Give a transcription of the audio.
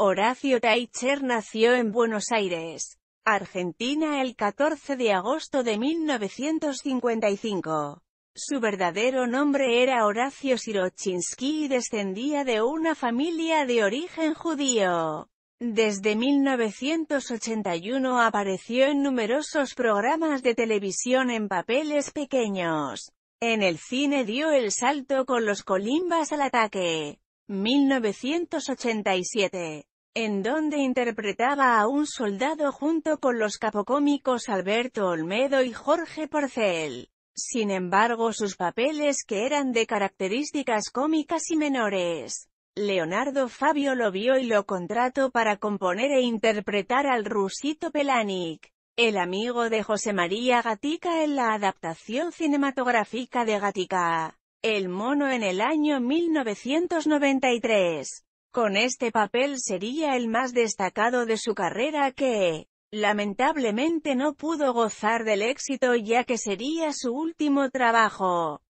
Horacio Teicher nació en Buenos Aires, Argentina el 14 de agosto de 1955. Su verdadero nombre era Horacio Sirochinsky y descendía de una familia de origen judío. Desde 1981 apareció en numerosos programas de televisión en papeles pequeños. En el cine dio el salto con Los Colimbas al ataque. 1987 en donde interpretaba a un soldado junto con los capocómicos Alberto Olmedo y Jorge Porcel. Sin embargo sus papeles que eran de características cómicas y menores. Leonardo Fabio lo vio y lo contrató para componer e interpretar al rusito Pelanic, el amigo de José María Gatica en la adaptación cinematográfica de Gatica, El mono en el año 1993. Con este papel sería el más destacado de su carrera que, lamentablemente no pudo gozar del éxito ya que sería su último trabajo.